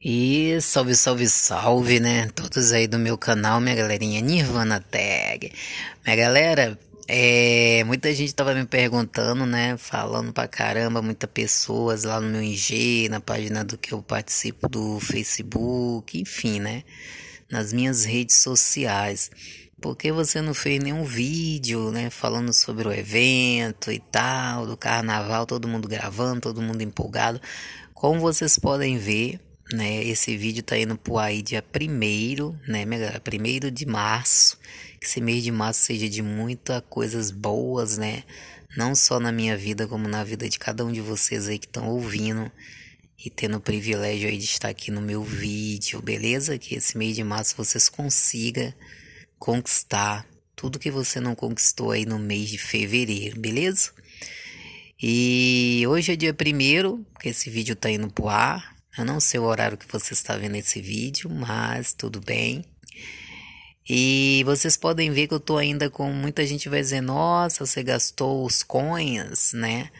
E salve, salve, salve, né? Todos aí do meu canal, minha galerinha Nirvana Tag. Minha galera, é, muita gente tava me perguntando, né? Falando pra caramba, muitas pessoas lá no meu IG, na página do que eu participo do Facebook, enfim, né? Nas minhas redes sociais. Por que você não fez nenhum vídeo, né? Falando sobre o evento e tal, do carnaval, todo mundo gravando, todo mundo empolgado. Como vocês podem ver, né? Esse vídeo tá indo pro aí dia 1 né, minha galera? 1 de março. Que esse mês de março seja de muitas coisas boas, né? Não só na minha vida, como na vida de cada um de vocês aí que estão ouvindo e tendo o privilégio aí de estar aqui no meu vídeo, beleza? Que esse mês de março vocês consiga conquistar tudo que você não conquistou aí no mês de fevereiro, beleza? E hoje é dia primeiro que esse vídeo tá indo pro ar, eu não sei o horário que você está vendo esse vídeo, mas tudo bem. E vocês podem ver que eu tô ainda com muita gente vai dizer, nossa, você gastou os coins, né?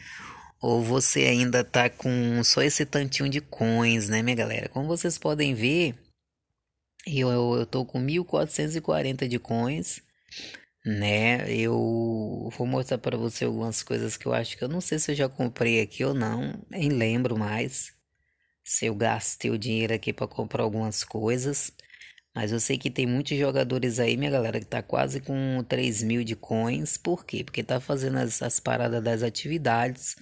Ou você ainda tá com só esse tantinho de coins, né, minha galera? Como vocês podem ver, eu, eu, eu tô com 1440 de coins, né? Eu vou mostrar para você algumas coisas que eu acho que eu não sei se eu já comprei aqui ou não, nem lembro mais se eu gastei o dinheiro aqui para comprar algumas coisas. Mas eu sei que tem muitos jogadores aí, minha galera, que tá quase com 3 mil de coins. Por quê? Porque tá fazendo as, as paradas das atividades,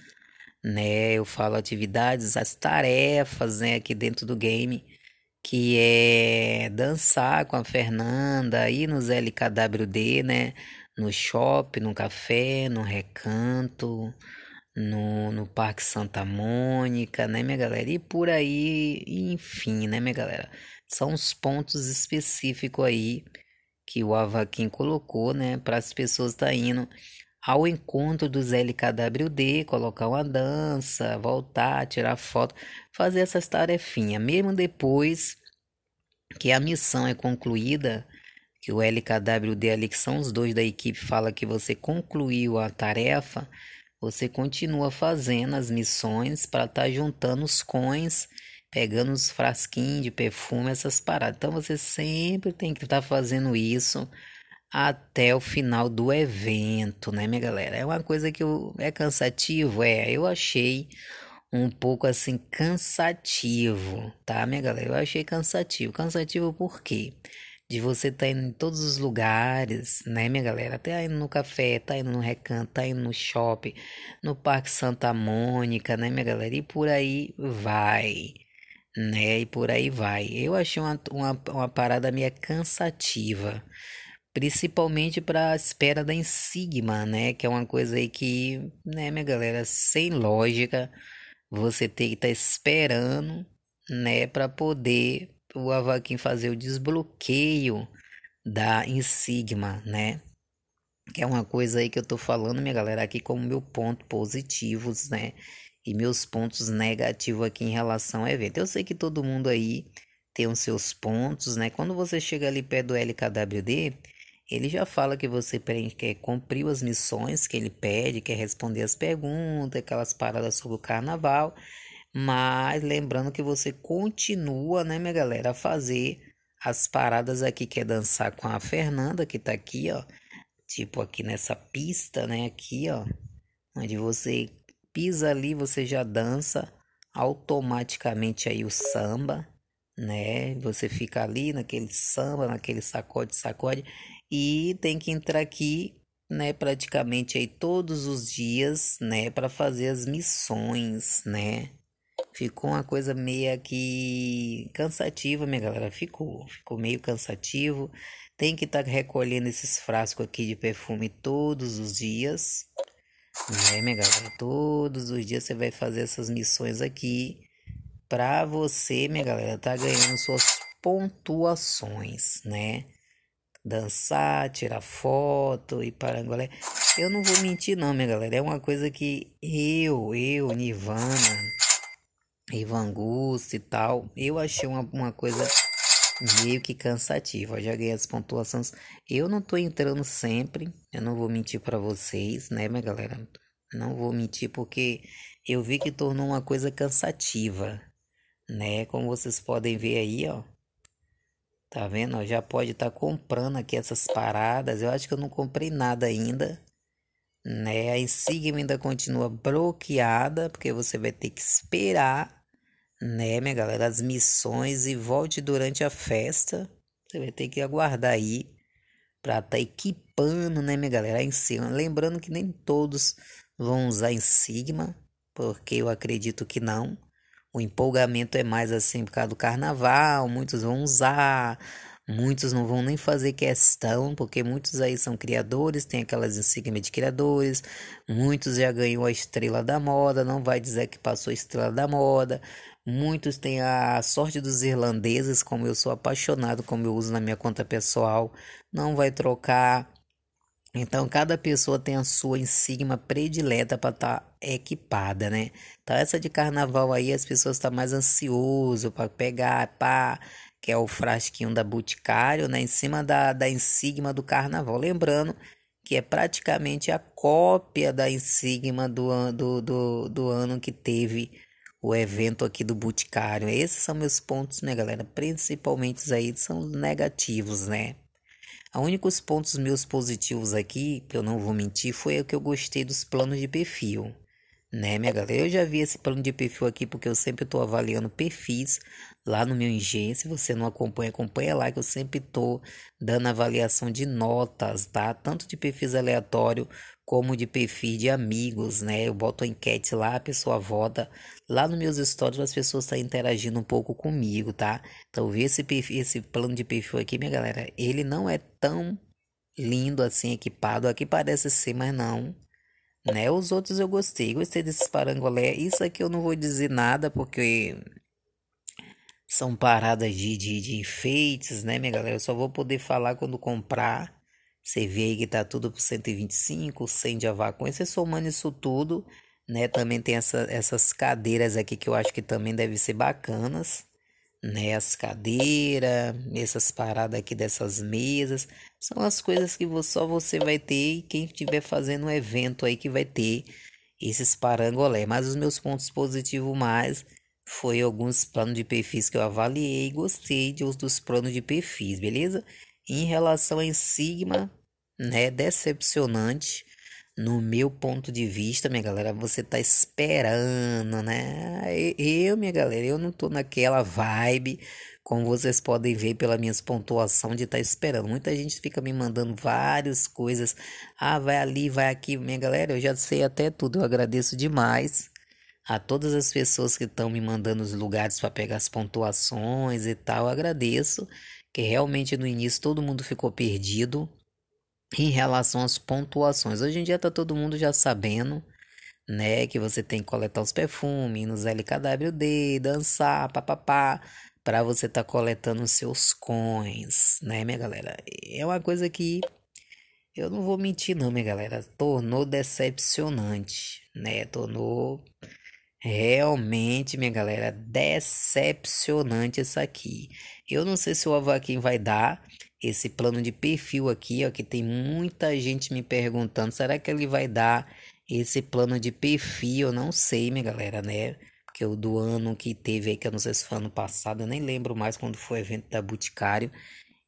né? Eu falo atividades, as tarefas, né? Aqui dentro do game, que é dançar com a Fernanda, ir nos LKWD, né? No shopping, no café, no recanto no, no Parque Santa Mônica, né, minha galera? E por aí, enfim, né, minha galera? São os pontos específicos aí que o Avaquim colocou, né, para as pessoas estar tá indo ao encontro dos LKWD, colocar uma dança, voltar, tirar foto, fazer essas tarefinhas. Mesmo depois que a missão é concluída, que o LKWD ali, que são os dois da equipe, fala que você concluiu a tarefa, você continua fazendo as missões para estar tá juntando os coins, pegando os frasquinhos de perfume, essas paradas. Então você sempre tem que estar tá fazendo isso até o final do evento, né, minha galera? É uma coisa que eu, é cansativo, é. Eu achei um pouco assim cansativo, tá, minha galera? Eu achei cansativo. Cansativo por quê? de você tá indo em todos os lugares, né, minha galera? Até tá indo no café, tá indo no recanto, tá indo no shopping, no Parque Santa Mônica, né, minha galera? E por aí vai, né? E por aí vai. Eu achei uma, uma, uma parada minha cansativa, principalmente para a espera da insigma, né? Que é uma coisa aí que, né, minha galera, sem lógica, você tem que estar tá esperando, né, para poder o Avaquim fazer o desbloqueio da Insigma, né? Que é uma coisa aí que eu tô falando, minha galera, aqui como meu ponto positivos, né? E meus pontos negativos aqui em relação ao evento. Eu sei que todo mundo aí tem os seus pontos, né? Quando você chega ali perto do LKWD, ele já fala que você quer é, cumpriu as missões que ele pede, quer responder as perguntas, aquelas paradas sobre o carnaval. Mas lembrando que você continua, né, minha galera, a fazer as paradas aqui que é dançar com a Fernanda, que tá aqui, ó, tipo aqui nessa pista, né, aqui, ó, onde você pisa ali, você já dança automaticamente aí o samba, né? Você fica ali naquele samba, naquele sacode, sacode e tem que entrar aqui, né, praticamente aí todos os dias, né, para fazer as missões, né? Ficou uma coisa meia que cansativa, minha galera. Ficou, ficou meio cansativo. Tem que estar tá recolhendo esses frascos aqui de perfume todos os dias. Né, minha galera? Todos os dias você vai fazer essas missões aqui. Pra você, minha galera, tá ganhando suas pontuações, né? Dançar, tirar foto e parangolé. Eu não vou mentir, não, minha galera. É uma coisa que eu, eu, Nirvana, Ivan Gusto e tal. Eu achei uma, uma coisa meio que cansativa. Eu já ganhei as pontuações. Eu não tô entrando sempre. Eu não vou mentir para vocês, né, minha galera? Não vou mentir porque eu vi que tornou uma coisa cansativa, né? Como vocês podem ver aí, ó. Tá vendo? já pode estar tá comprando aqui essas paradas. Eu acho que eu não comprei nada ainda. Né? A insígnia ainda continua bloqueada, porque você vai ter que esperar né, minha galera, as missões e volte durante a festa. Você vai ter que aguardar aí para tá equipando, né, minha galera, a Insigma. Lembrando que nem todos vão usar Insigma, porque eu acredito que não. O empolgamento é mais assim por causa do carnaval, muitos vão usar, muitos não vão nem fazer questão, porque muitos aí são criadores, tem aquelas insígnias de criadores, muitos já ganhou a estrela da moda, não vai dizer que passou a estrela da moda, Muitos têm a sorte dos irlandeses, como eu sou apaixonado, como eu uso na minha conta pessoal, não vai trocar. Então, cada pessoa tem a sua insígnia predileta para estar tá equipada, né? Então, essa de carnaval aí, as pessoas estão tá mais ansiosas para pegar, pá, que é o frasquinho da Boticário, né? Em cima da, da insígnia do carnaval. Lembrando que é praticamente a cópia da insígnia do, do, do, do ano que teve o evento aqui do Boticário. Esses são meus pontos, né, galera? Principalmente os aí são negativos, né? A únicos pontos meus positivos aqui, que eu não vou mentir, foi o que eu gostei dos planos de perfil né, minha galera? Eu já vi esse plano de perfil aqui porque eu sempre estou avaliando perfis lá no meu IG. Se você não acompanha, acompanha lá que eu sempre estou dando avaliação de notas, tá? Tanto de perfis aleatório como de perfis de amigos, né? Eu boto a enquete lá, a pessoa vota lá nos meus stories, as pessoas estão tá interagindo um pouco comigo, tá? Então, ver esse perfil, esse plano de perfil aqui, minha galera, ele não é tão lindo assim equipado, aqui parece ser, mas não né? Os outros eu gostei, gostei desses parangolé. Isso aqui eu não vou dizer nada porque são paradas de, de, de enfeites, né, minha galera? Eu só vou poder falar quando comprar. Você vê aí que tá tudo por 125, 100 de avacunha. Você somando isso tudo, né? Também tem essa, essas cadeiras aqui que eu acho que também devem ser bacanas né? As cadeiras, essas paradas aqui dessas mesas, são as coisas que só você vai ter e quem estiver fazendo um evento aí que vai ter esses parangolé. Mas os meus pontos positivos mais foi alguns planos de perfis que eu avaliei e gostei de, dos planos de perfis, beleza? Em relação a Sigma, né? Decepcionante no meu ponto de vista, minha galera, você tá esperando, né? Eu, minha galera, eu não tô naquela vibe, como vocês podem ver pelas minhas pontuações de estar tá esperando. Muita gente fica me mandando várias coisas. Ah, vai ali, vai aqui. Minha galera, eu já sei até tudo. Eu agradeço demais a todas as pessoas que estão me mandando os lugares para pegar as pontuações e tal. Eu agradeço, que realmente no início todo mundo ficou perdido em relação às pontuações. Hoje em dia tá todo mundo já sabendo, né, que você tem que coletar os perfumes nos LKWD, dançar, papapá, para você tá coletando os seus coins, né, minha galera? É uma coisa que eu não vou mentir não, minha galera, tornou decepcionante, né? Tornou realmente, minha galera, decepcionante isso aqui. Eu não sei se o Avaquim vai dar, esse plano de perfil aqui, ó, que tem muita gente me perguntando, será que ele vai dar esse plano de perfil? Eu não sei, minha galera, né? Porque o do ano que teve aí, que eu não sei se foi ano passado, eu nem lembro mais quando foi o evento da Boticário.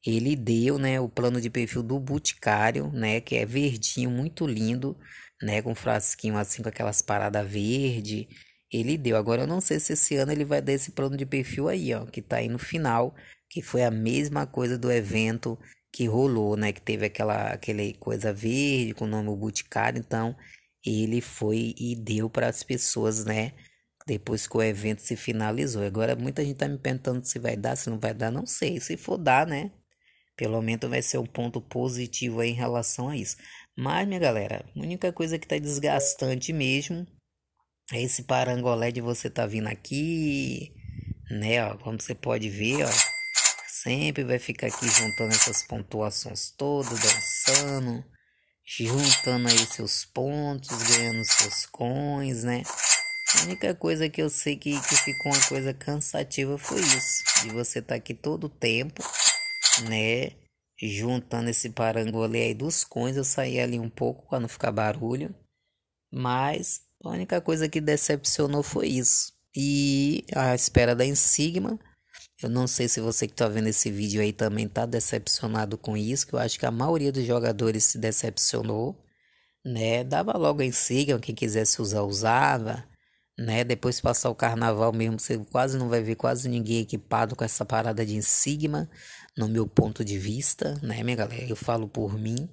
Ele deu, né, o plano de perfil do Boticário, né, que é verdinho, muito lindo, né, com frasquinho assim, com aquelas paradas verde. Ele deu. Agora eu não sei se esse ano ele vai dar esse plano de perfil aí, ó, que tá aí no final que foi a mesma coisa do evento que rolou, né? Que teve aquela, aquela coisa verde com o nome Boticário. Então, ele foi e deu para as pessoas, né? Depois que o evento se finalizou. Agora, muita gente tá me perguntando se vai dar, se não vai dar. Não sei. Se for dar, né? Pelo menos vai ser um ponto positivo aí em relação a isso. Mas, minha galera, a única coisa que tá desgastante mesmo é esse parangolé de você tá vindo aqui, né? Ó, como você pode ver, ó sempre vai ficar aqui juntando essas pontuações todas, dançando, juntando aí seus pontos, ganhando seus coins, né? A única coisa que eu sei que, que ficou uma coisa cansativa foi isso. De você estar tá aqui todo o tempo, né? Juntando esse parangolê aí dos coins. Eu saí ali um pouco para não ficar barulho. Mas a única coisa que decepcionou foi isso. E a espera da Insigma eu não sei se você que está vendo esse vídeo aí também está decepcionado com isso, que eu acho que a maioria dos jogadores se decepcionou, né? Dava logo em sigla, quem quisesse usar, usava, né? Depois passar o carnaval mesmo, você quase não vai ver quase ninguém equipado com essa parada de insigma, no meu ponto de vista, né, minha galera? Eu falo por mim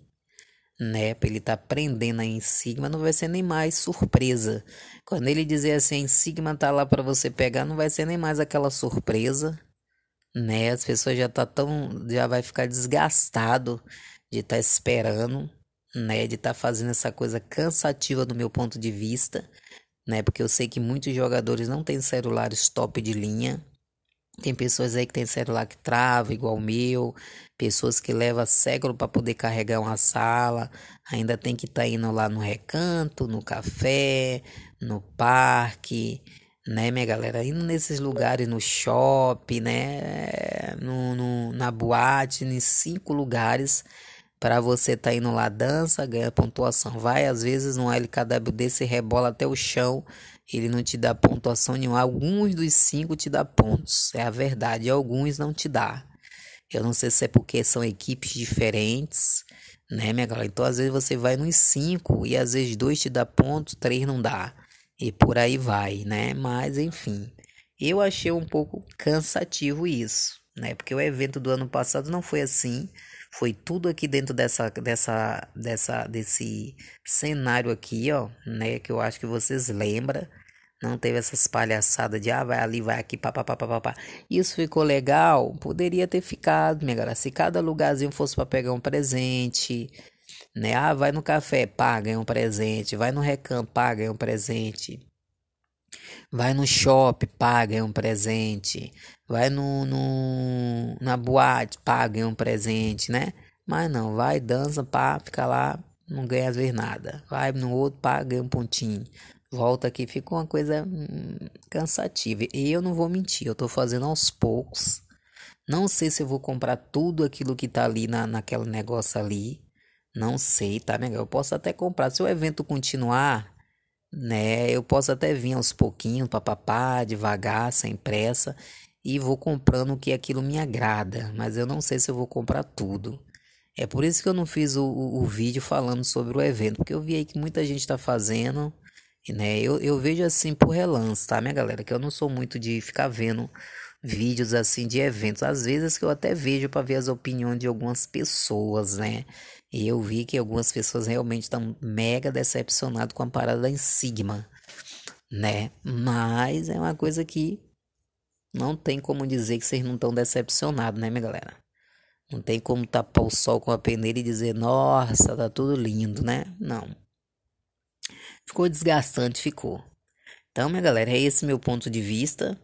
né, para ele estar tá aprendendo a Insigma, não vai ser nem mais surpresa. Quando ele dizer assim, a Insigma tá lá para você pegar, não vai ser nem mais aquela surpresa, né? As pessoas já tá tão, já vai ficar desgastado de estar tá esperando, né, de estar tá fazendo essa coisa cansativa do meu ponto de vista, né? Porque eu sei que muitos jogadores não têm celulares top de linha, tem pessoas aí que tem celular que trava, igual o meu, pessoas que levam século para poder carregar uma sala, ainda tem que estar tá indo lá no recanto, no café, no parque, né, minha galera? Indo nesses lugares, no shopping, né? No, no na boate, em cinco lugares para você tá indo lá, dança, ganha pontuação. Vai, às vezes, no LKWD se rebola até o chão ele não te dá pontuação nenhuma. Alguns dos cinco te dá pontos. É a verdade. Alguns não te dá. Eu não sei se é porque são equipes diferentes, né, minha galera? Então, às vezes você vai nos cinco e às vezes dois te dá pontos, três não dá. E por aí vai, né? Mas, enfim. Eu achei um pouco cansativo isso, né? Porque o evento do ano passado não foi assim. Foi tudo aqui dentro dessa, dessa, dessa, desse cenário aqui, ó, né? Que eu acho que vocês lembram. Não teve essas palhaçadas de ah, vai ali, vai aqui, papapá, papapá. Isso ficou legal? Poderia ter ficado, minha galera. Se cada lugarzinho fosse para pegar um presente, né? Ah, vai no café, paga, um presente. Vai no recanto, paga, um presente. Vai no shopping, paga um presente. Vai no, no na boate, paga um presente, né? Mas não, vai, dança, pá, fica lá, não ganha às vezes nada. Vai no outro, paga um pontinho. Volta aqui, fica uma coisa hum, cansativa. E eu não vou mentir, eu tô fazendo aos poucos. Não sei se eu vou comprar tudo aquilo que tá ali na, naquele negócio ali. Não sei, tá, legal? Eu posso até comprar. Se o evento continuar, né? Eu posso até vir aos pouquinhos, papapá, devagar, sem pressa, e vou comprando o que aquilo me agrada, mas eu não sei se eu vou comprar tudo. É por isso que eu não fiz o, o, o vídeo falando sobre o evento, porque eu vi aí que muita gente está fazendo, né? Eu, eu vejo assim por relance, tá, minha galera? Que eu não sou muito de ficar vendo vídeos assim de eventos. Às vezes que eu até vejo para ver as opiniões de algumas pessoas, né? E eu vi que algumas pessoas realmente estão mega decepcionadas com a parada em Sigma, né? Mas é uma coisa que não tem como dizer que vocês não estão decepcionados, né, minha galera? Não tem como tapar o sol com a peneira e dizer, nossa, tá tudo lindo, né? Não. Ficou desgastante, ficou. Então, minha galera, é esse meu ponto de vista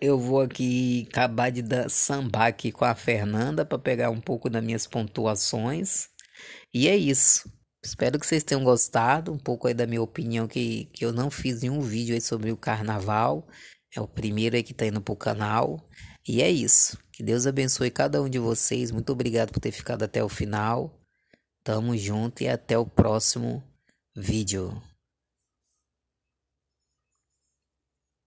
eu vou aqui acabar de dar sambar aqui com a Fernanda para pegar um pouco das minhas pontuações. E é isso. Espero que vocês tenham gostado um pouco aí da minha opinião que, que eu não fiz nenhum vídeo aí sobre o carnaval. É o primeiro aí que tá indo pro canal. E é isso. Que Deus abençoe cada um de vocês. Muito obrigado por ter ficado até o final. Tamo junto e até o próximo vídeo.